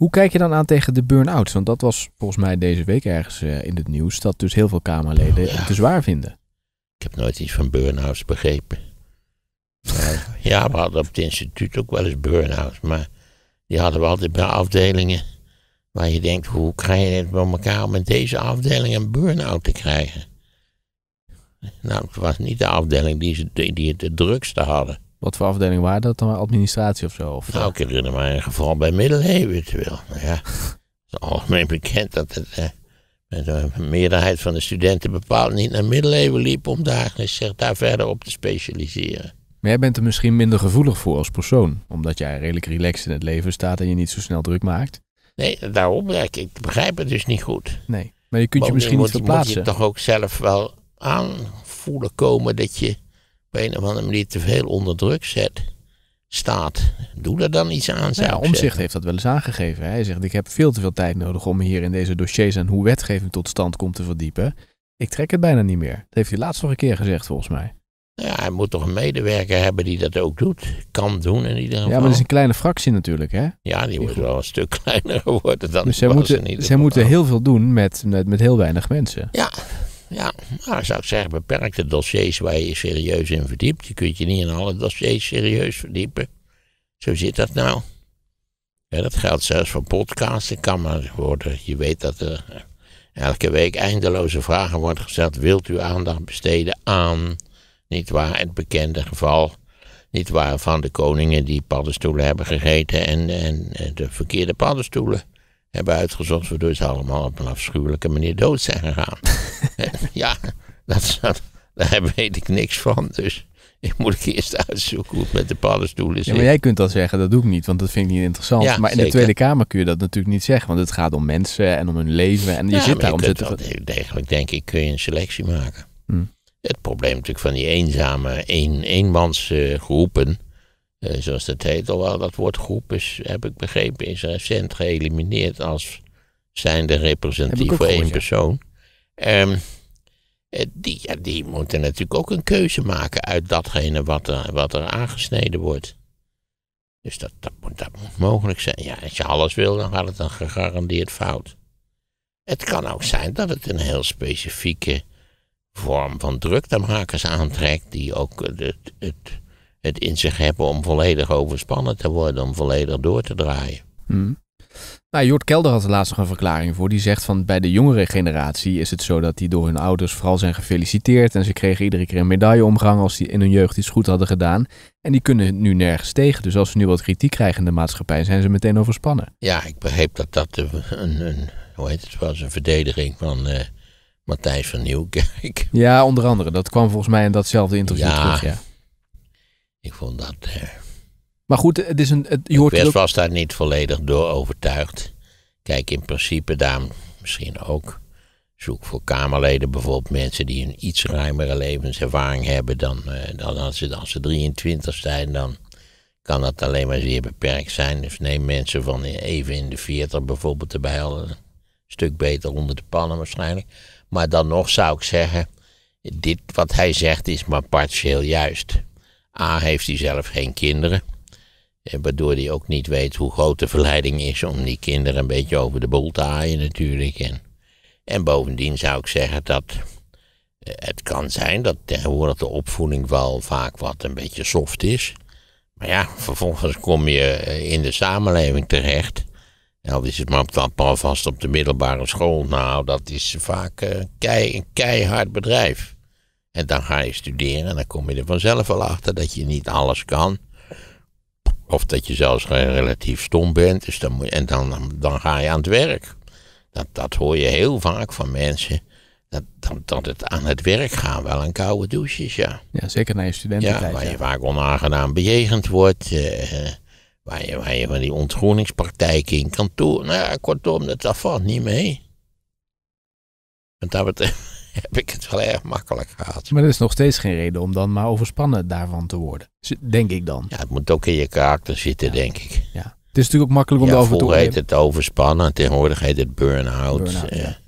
Hoe kijk je dan aan tegen de burn-outs? Want dat was volgens mij deze week ergens eh, in het nieuws, dat dus heel veel Kamerleden het te zwaar vinden. Ik heb nooit iets van burn-outs begrepen. ja, we hadden op het instituut ook wel eens burn-outs, maar die hadden we altijd bij afdelingen waar je denkt, hoe krijg je het bij elkaar om met deze afdeling een burn-out te krijgen? Nou, het was niet de afdeling die, ze, die het de drukste hadden. Wat voor afdeling waren dat dan? Administratie of zo? Of, nou, ik herinner me een geval bij middeleeuwen. ja, het is algemeen bekend dat het, eh, de meerderheid van de studenten bepaald niet naar middeleeuwen liep om daar, zich daar verder op te specialiseren. Maar jij bent er misschien minder gevoelig voor als persoon, omdat jij redelijk relaxed in het leven staat en je niet zo snel druk maakt. Nee, daarom, ik, ik begrijp het dus niet goed. Nee, maar je kunt je misschien niet verplaatsen. Moet je toch ook zelf wel aanvoelen komen dat je op een of andere manier te veel onder druk zet, staat, doe er dan iets aan. Nou ja, omzicht heeft dat wel eens aangegeven. Hij zegt: Ik heb veel te veel tijd nodig om hier in deze dossiers en hoe wetgeving tot stand komt te verdiepen. Ik trek het bijna niet meer. Dat heeft hij laatst nog een keer gezegd, volgens mij. Nou ja, hij moet toch een medewerker hebben die dat ook doet. Kan doen in ieder Ja, maar dat is een kleine fractie natuurlijk, hè? Ja, die moet wel een stuk kleiner worden dan Dus zij, moeten, moeten heel veel doen met, met, met heel weinig mensen. Ja, ja, nou, zou ik zeggen, beperkte dossiers waar je serieus in verdiept. Je kunt je niet in alle dossiers serieus verdiepen. Zo zit dat nou. Ja, dat geldt zelfs voor podcasts. Ik kan maar worden. Je weet dat er eh, elke week eindeloze vragen worden gesteld. Wilt u aandacht besteden aan, niet waar, het bekende geval niet waar van de koningen die paddenstoelen hebben gegeten en, en, de verkeerde paddenstoelen hebben uitgezocht, waardoor ze allemaal op een afschuwelijke manier dood zijn gegaan. Eh, ja, dat, dat, daar weet ik niks van. Dus ik moet eerst uitzoeken hoe het met de paddenstoelen zit. maar jij kunt dat zeggen, dat doe ik niet, want dat vind ik niet interessant. Ja, maar in de Tweede Kamer kun je dat natuurlijk niet zeggen, want het gaat om mensen en om hun leven. En je zit daar om zitten. Te... Degelijk denk ik, kun je een selectie maken. Hm. Het probleem natuurlijk van die eenzame, een, eenmansgroepen. Eh, zoals dat heet. Alhoewel dat woord groep is, heb ik begrepen, is recent geëlimineerd als zijnde representatief voor één persoon. Ehm, eh, die, ja, die moeten natuurlijk ook een keuze maken uit datgene wat er, wat er aangesneden wordt. Dus dat, dat, moet, dat moet mogelijk zijn. Ja, als je alles wil, dan gaat het een gegarandeerd fout. Het kan ook zijn dat het een heel specifieke vorm van druktemakers aantrekt, die ook het het in zich hebben om volledig overspannen te worden, om volledig door te draaien. Hmm. Nou, Jort Kelder had er laatst nog een verklaring voor. Die zegt van bij de jongere generatie is het zo dat die door hun ouders vooral zijn gefeliciteerd. En ze kregen iedere keer een medaille omgang als die in hun jeugd iets goed hadden gedaan. En die kunnen nu nergens tegen. Dus als ze nu wat kritiek krijgen in de maatschappij, zijn ze meteen overspannen. Ja, ik begreep dat dat een, een hoe heet het, was een verdediging van uh, Matthijs van Nieuwkerk. Ja, onder andere. Dat kwam volgens mij in datzelfde interview ja, terug. Ja, ik vond dat. Uh, maar goed, het is een. Het, je hoort West was daar niet volledig door overtuigd. Kijk, in principe daar misschien ook. Zoek voor Kamerleden bijvoorbeeld mensen die een iets ruimere levenservaring hebben dan, eh, dan als, ze, als ze 23 zijn. Dan kan dat alleen maar zeer beperkt zijn. Dus neem mensen van even in de 40 bijvoorbeeld erbij al een stuk beter onder de pannen waarschijnlijk. Maar dan nog zou ik zeggen, dit wat hij zegt is maar partieel juist. A heeft hij zelf geen kinderen, eh, waardoor hij ook niet weet hoe groot de verleiding is om die kinderen een beetje over de boel te haaien natuurlijk. En, en bovendien zou ik zeggen dat eh, het kan zijn dat tegenwoordig de opvoeding wel vaak wat een beetje soft is. Maar ja, vervolgens kom je eh, in de samenleving terecht. Al is het maar op alvast op de middelbare school. Nou, dat is vaak een keihard bedrijf. En dan ga je studeren en dan kom je er vanzelf wel achter dat je niet alles kan. Of dat je zelfs relatief stom bent. Dus dan moet en dan, dan ga je aan het werk. Dat, dat hoor je heel vaak van mensen. Dat, dat, dat het aan het werk gaan wel een koude douche is, ja. Ja, zeker naar je studententijd. Ja, waar je vaak onaangenaam bejegend wordt. Eh, waar, je, waar je van die ontgroeningspraktijken in kantoor... Nou ja, kortom, dat, dat valt niet mee. Want dat betreft... heb ik het wel erg makkelijk gehad. Maar er is nog steeds geen reden om dan maar overspannen daarvan te worden. Dus, denk ik dan. het moet ook in je karakter zitten, denk ik. Ja. Het is natuurlijk ook makkelijk om ja, te oordelen. heet het overspannen, tegenwoordig heet het burn-out. ja.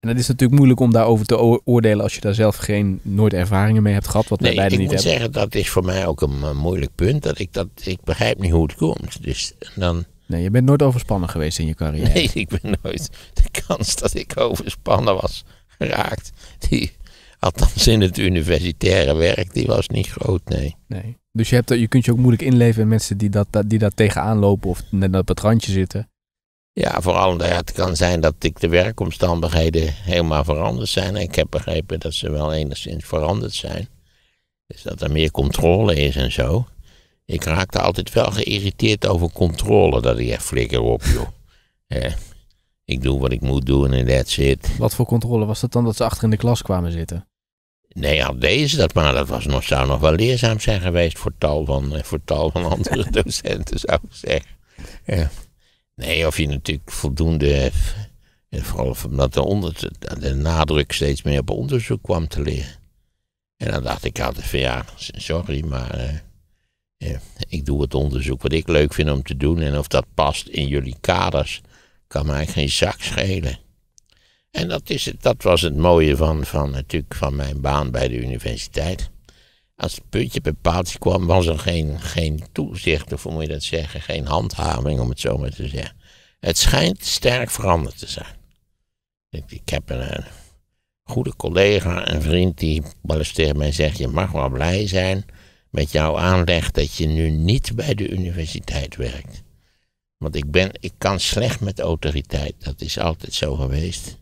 En het is natuurlijk moeilijk om daarover te oordelen als je daar zelf geen, nooit ervaringen mee hebt gehad, wat wij beiden niet hebben. ik moet zeggen, dat is voor mij ook een, een moeilijk punt, dat ik, dat ik begrijp niet hoe het komt. Dus dan... Nee, je bent nooit overspannen geweest in je carrière. Nee, ik ben nooit. De kans dat ik overspannen was, Raakt Die, althans in het universitaire werk, die was niet groot, nee. nee. Dus je, hebt, eh, je kunt je ook moeilijk inleven in mensen die, dat, die dat tegenaan lopen of net op het randje zitten. Ja, vooral het kan zijn dat ik de werkomstandigheden helemaal veranderd zijn. Ik heb begrepen dat ze wel enigszins veranderd zijn. Dus dat er meer controle is en zo. Ik raakte altijd wel geïrriteerd over controle. Dat ik echt flikker op, joh. eh, ik doe wat ik moet doen en that's it. Wat voor controle was dat dan dat ze achter in de klas kwamen zitten? Nee, al deze dat, maar dat was nog, zou nog wel leerzaam zijn geweest voor tal van, eh, voor tal van andere docenten, zou ik zeggen. Ja. Nee, of je natuurlijk voldoende, eh, vooral omdat de, onder, de nadruk steeds meer op onderzoek kwam te liggen. En dan dacht ik altijd van ja, sorry, maar eh, ik doe het onderzoek wat ik leuk vind om te doen. En of dat past in jullie kaders, kan mij geen zak schelen. En dat, is het, dat was het mooie van, van, natuurlijk van mijn baan bij de universiteit. Als het puntje bij paaltje kwam, was er geen, geen toezicht, of hoe moet je dat zeggen, geen handhaving, om het zo maar te zeggen. Het schijnt sterk veranderd te zijn. Ik, heb een, goede collega, een vriend, die eens tegen mij zegt: Je mag wel blij zijn met jouw aanleg dat je nu niet bij de universiteit werkt. Want ik, ben, ik kan slecht met autoriteit. Dat is altijd zo geweest.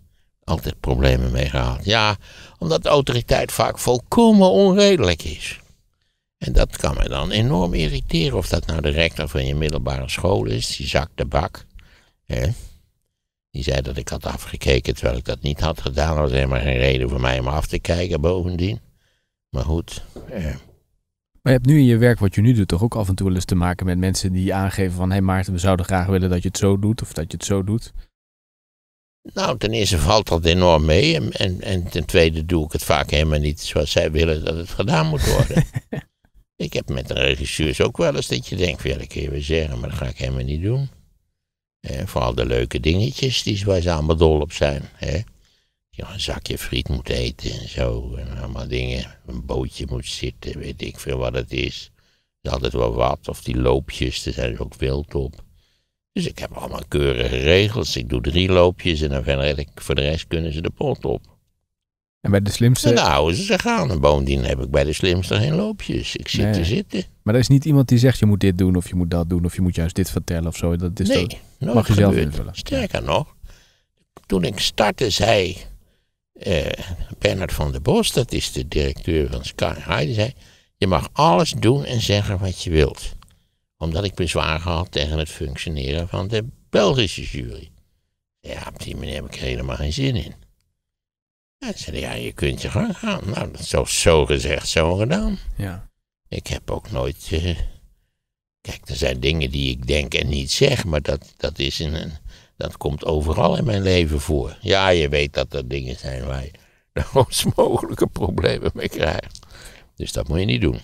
Altijd problemen mee gehad. Ja, omdat autoriteit vaak volkomen onredelijk is. En dat kan me dan enorm irriteren. Of dat nou de rector van je middelbare school is, die zakt de bak. Hè? Die zei dat ik had afgekeken terwijl ik dat niet had gedaan. Dat was helemaal geen reden voor mij om af te kijken bovendien. Maar goed. ja. Eh, maar je hebt nu in je werk, wat je nu doet, toch ook af en toe wel eens te maken met mensen die aangeven van... ...hé hey Maarten, we zouden graag willen dat je het zo doet of dat je het zo doet. Nou, ten eerste valt dat enorm mee. En, en, en ten tweede doe ik het vaak helemaal niet zoals zij willen dat het gedaan moet worden. ik heb met een regisseurs ook wel eens dat je denkt, ja, dat kun zeggen, maar dat ga ik helemaal niet doen. Eh, vooral de leuke dingetjes die, waar ze allemaal dol op zijn. Hè? Je een zakje friet moet eten en zo. En allemaal dingen een bootje moet zitten, weet ik veel wat het is. Dat is altijd wel wat, of die loopjes, daar zijn ze ook wild op. Dus ik heb allemaal keurige regels. Ik doe drie loopjes en dan verder, voor de rest kunnen ze de pot op. En bij de slimste... Nou, ze gaan. Ah, een En heb ik bij de slimste geen loopjes. Ik zit te zitten. Maar er is niet iemand die zegt, je moet dit doen, of je moet dat doen, of je moet juist dit vertellen of zo. Dat is nee, dat mag je zelf invullen. Sterker nog, toen ik startte zei eh, Bernard van der Bos, dat is de directeur van Sky High, zei: Je mag alles doen en zeggen wat je wilt. Omdat ik bezwaar had tegen het functioneren van de Belgische jury. Ja, op die manier heb ik er helemaal geen zin in. Ja, zei: Ja, je kunt je gang gaan. Nou, dat is zo gezegd, zo gedaan. Ja. Ik heb ook nooit. Eh, kijk, er zijn dingen die ik denk en niet zeg, maar dat, dat is in een dat komt overal in mijn leven voor. Ja, je weet dat er dingen zijn waar je de grootst mogelijke problemen mee krijgt. Dus dat moet je niet doen.